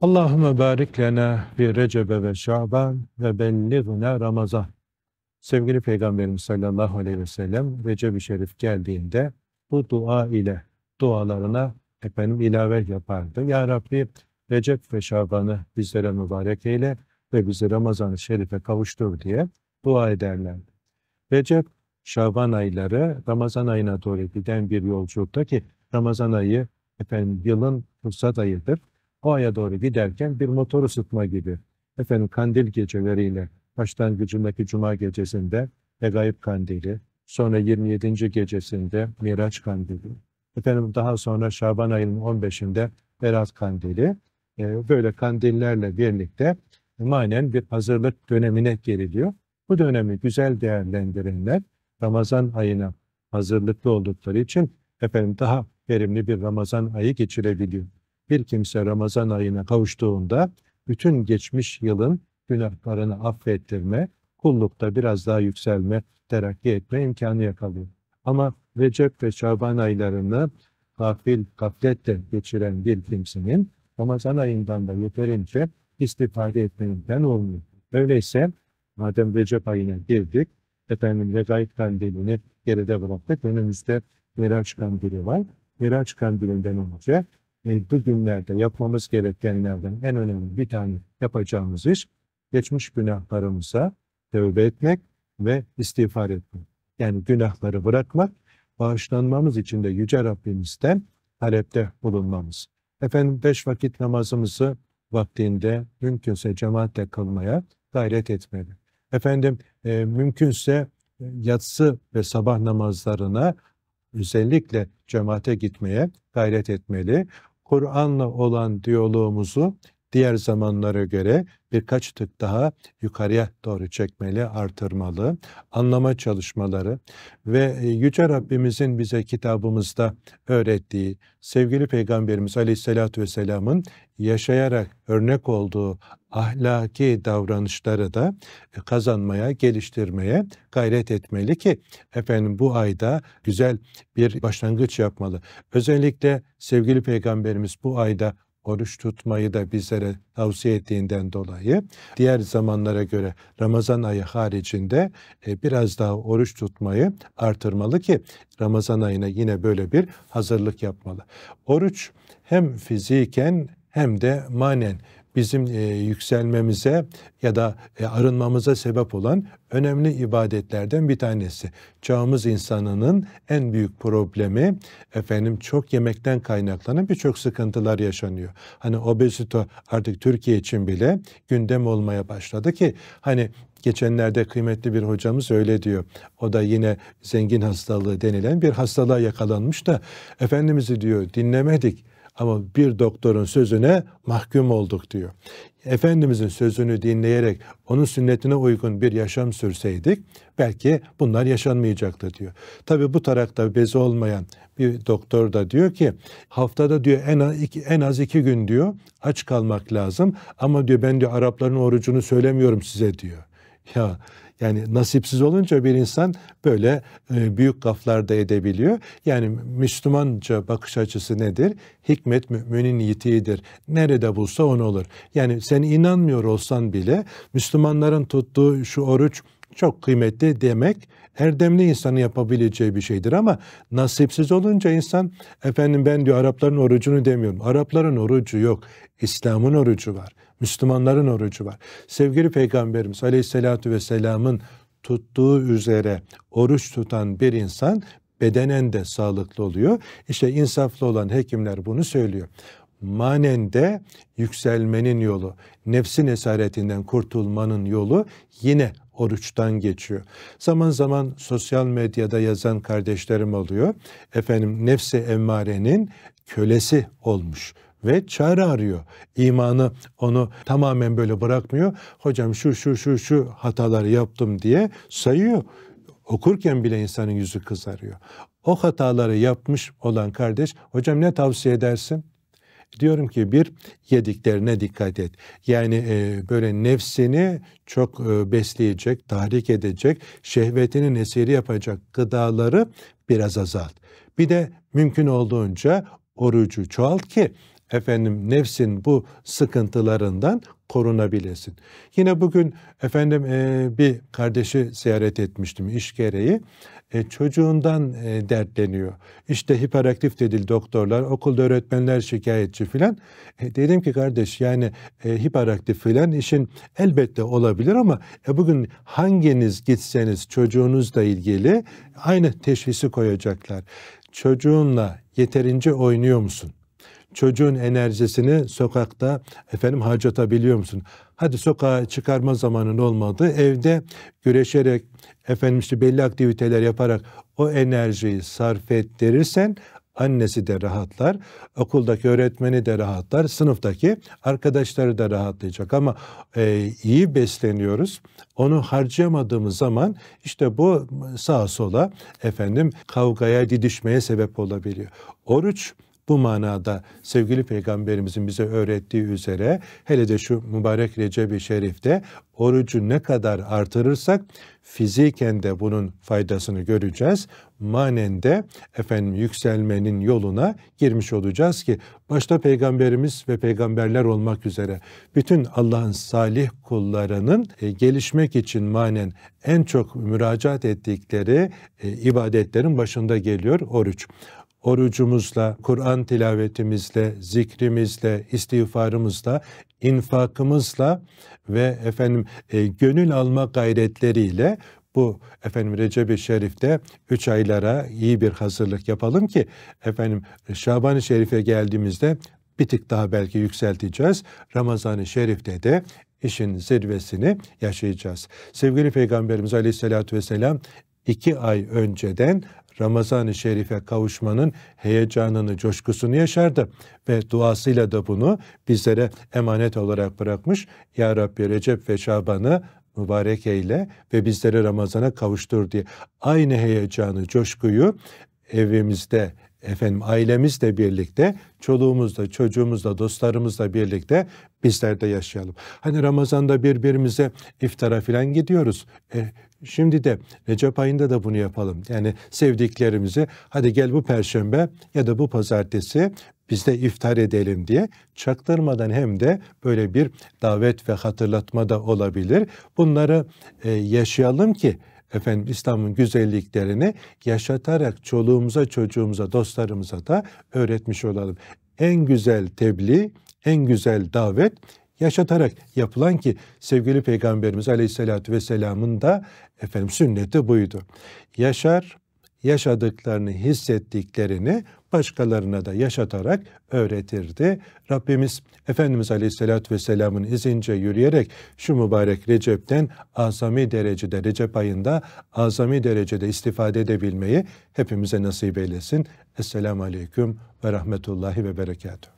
Allahümme barik lena fi recebe ve şaban ve belligna ramazan. Sevgili Peygamberimiz sallallahu aleyhi ve sellem Recep-i Şerif geldiğinde bu dua ile dualarına efendim ilave yapardı. Ya Rabbi Recep ve Şaban'ı bizlere mübarek eyle ve bizi Ramazan-ı Şerif'e kavuştur diye dua ederlerdi. Recep, Şaban ayları Ramazan ayına doğru giden bir yolculukta ki Ramazan ayı efendim yılın fırsat ayıdır o aya doğru giderken bir motor ısıtma gibi. Efendim kandil geceleriyle başlangıcındaki cuma gecesinde Egayip kandili, sonra 27. gecesinde Miraç kandili, efendim daha sonra Şaban ayının 15'inde Berat kandili, e, böyle kandillerle birlikte manen bir hazırlık dönemine giriliyor. Bu dönemi güzel değerlendirenler Ramazan ayına hazırlıklı oldukları için efendim daha verimli bir Ramazan ayı geçirebiliyor bir kimse Ramazan ayına kavuştuğunda bütün geçmiş yılın günahlarını affettirme, kullukta biraz daha yükselme, terakki etme imkanı yakalıyor. Ama Recep ve Şaban aylarını gafil, gafletle geçiren bir kimsenin Ramazan ayından da yeterince istifade etmemizden olmuyor. Öyleyse madem Recep ayına girdik, efendim Regaib kandilini geride bıraktık, önümüzde Miraç kandili var. Miraç kandilinden önce e, bugünlerde yapmamız gerekenlerden en önemli bir tane yapacağımız iş geçmiş günahlarımıza tövbe etmek ve istiğfar etmek. Yani günahları bırakmak, bağışlanmamız için de Yüce Rabbimizden talepte bulunmamız. Efendim beş vakit namazımızı vaktinde mümkünse cemaatle kılmaya gayret etmeli. Efendim e, mümkünse yatsı ve sabah namazlarına özellikle cemaate gitmeye gayret etmeli. Kur'an'la olan diyaloğumuzu diğer zamanlara göre birkaç tık daha yukarıya doğru çekmeli, artırmalı, anlama çalışmaları ve e, Yüce Rabbimizin bize kitabımızda öğrettiği, sevgili Peygamberimiz Aleyhisselatü Vesselam'ın yaşayarak örnek olduğu ahlaki davranışları da e, kazanmaya, geliştirmeye gayret etmeli ki efendim bu ayda güzel bir başlangıç yapmalı. Özellikle sevgili Peygamberimiz bu ayda oruç tutmayı da bizlere tavsiye ettiğinden dolayı diğer zamanlara göre Ramazan ayı haricinde e, biraz daha oruç tutmayı artırmalı ki Ramazan ayına yine böyle bir hazırlık yapmalı. Oruç hem fiziken hem de manen bizim e, yükselmemize ya da e, arınmamıza sebep olan önemli ibadetlerden bir tanesi. Çağımız insanının en büyük problemi efendim çok yemekten kaynaklanan birçok sıkıntılar yaşanıyor. Hani obezite artık Türkiye için bile gündem olmaya başladı ki hani geçenlerde kıymetli bir hocamız öyle diyor. O da yine zengin hastalığı denilen bir hastalığa yakalanmış da Efendimiz'i diyor dinlemedik ama bir doktorun sözüne mahkum olduk diyor. Efendimizin sözünü dinleyerek onun sünnetine uygun bir yaşam sürseydik belki bunlar yaşanmayacaktı diyor. Tabi bu tarakta bezi olmayan bir doktor da diyor ki haftada diyor en az iki, en az iki gün diyor aç kalmak lazım ama diyor ben diyor Arapların orucunu söylemiyorum size diyor. Ya yani nasipsiz olunca bir insan böyle e, büyük gaflar da edebiliyor. Yani Müslümanca bakış açısı nedir? Hikmet müminin yitiğidir. Nerede bulsa onu olur. Yani sen inanmıyor olsan bile Müslümanların tuttuğu şu oruç çok kıymetli demek erdemli insanın yapabileceği bir şeydir ama nasipsiz olunca insan efendim ben diyor Arapların orucunu demiyorum. Arapların orucu yok. İslam'ın orucu var. Müslümanların orucu var. Sevgili Peygamberimiz Aleyhisselatü Vesselam'ın tuttuğu üzere oruç tutan bir insan bedenen de sağlıklı oluyor. İşte insaflı olan hekimler bunu söylüyor. Manen de yükselmenin yolu, nefsin esaretinden kurtulmanın yolu yine oruçtan geçiyor. Zaman zaman sosyal medyada yazan kardeşlerim oluyor. Efendim nefse emmarenin kölesi olmuş ve çare arıyor. İmanı onu tamamen böyle bırakmıyor. Hocam şu şu şu şu hataları yaptım diye sayıyor. Okurken bile insanın yüzü kızarıyor. O hataları yapmış olan kardeş, hocam ne tavsiye edersin? Diyorum ki bir yediklerine dikkat et. Yani e, böyle nefsini çok e, besleyecek, tahrik edecek, şehvetinin eseri yapacak gıdaları biraz azalt. Bir de mümkün olduğunca orucu çoğalt ki efendim nefsin bu sıkıntılarından korunabilesin. Yine bugün efendim e, bir kardeşi ziyaret etmiştim iş gereği. E, çocuğundan e, dertleniyor. İşte hiperaktif dedil doktorlar, okulda öğretmenler şikayetçi filan. E, dedim ki kardeş yani e, hiperaktif filan işin elbette olabilir ama e, bugün hanginiz gitseniz çocuğunuzla ilgili aynı teşhisi koyacaklar. Çocuğunla yeterince oynuyor musun? çocuğun enerjisini sokakta efendim harcatabiliyor musun? Hadi sokağa çıkarma zamanın olmadı. Evde güreşerek efendim işte belli aktiviteler yaparak o enerjiyi sarf ettirirsen annesi de rahatlar, okuldaki öğretmeni de rahatlar, sınıftaki arkadaşları da rahatlayacak. Ama e, iyi besleniyoruz, onu harcayamadığımız zaman işte bu sağa sola efendim kavgaya, didişmeye sebep olabiliyor. Oruç bu manada sevgili peygamberimizin bize öğrettiği üzere hele de şu mübarek Recep-i Şerif'te orucu ne kadar artırırsak fiziken de bunun faydasını göreceğiz. Manen de efendim yükselmenin yoluna girmiş olacağız ki başta peygamberimiz ve peygamberler olmak üzere bütün Allah'ın salih kullarının e, gelişmek için manen en çok müracaat ettikleri e, ibadetlerin başında geliyor oruç orucumuzla, Kur'an tilavetimizle, zikrimizle, istiğfarımızla, infakımızla ve efendim e, gönül alma gayretleriyle bu efendim Recep-i Şerif'te 3 aylara iyi bir hazırlık yapalım ki efendim Şaban-ı Şerif'e geldiğimizde bir tık daha belki yükselteceğiz. Ramazan-ı Şerif'te de işin zirvesini yaşayacağız. Sevgili Peygamberimiz Aleyhisselatü Vesselam iki ay önceden Ramazan-ı Şerif'e kavuşmanın heyecanını, coşkusunu yaşardı. Ve duasıyla da bunu bizlere emanet olarak bırakmış. Ya Rabbi Recep ve Şaban'ı mübarek eyle ve bizleri Ramazan'a kavuştur diye. Aynı heyecanı, coşkuyu evimizde, efendim ailemizle birlikte, çoluğumuzla, çocuğumuzla, dostlarımızla birlikte bizler de yaşayalım. Hani Ramazan'da birbirimize iftara falan gidiyoruz. E, şimdi de Recep ayında da bunu yapalım. Yani sevdiklerimizi hadi gel bu perşembe ya da bu pazartesi biz de iftar edelim diye çaktırmadan hem de böyle bir davet ve hatırlatma da olabilir. Bunları e, yaşayalım ki efendim İslam'ın güzelliklerini yaşatarak çoluğumuza, çocuğumuza, dostlarımıza da öğretmiş olalım. En güzel tebliğ, en güzel davet yaşatarak yapılan ki sevgili Peygamberimiz Aleyhisselatü Vesselam'ın da efendim sünneti buydu. Yaşar, yaşadıklarını, hissettiklerini başkalarına da yaşatarak öğretirdi. Rabbimiz Efendimiz Aleyhisselatü Vesselam'ın izince yürüyerek şu mübarek Recep'ten azami derecede Recep ayında azami derecede istifade edebilmeyi hepimize nasip eylesin. Esselamu Aleyküm ve Rahmetullahi ve Berekatuhu.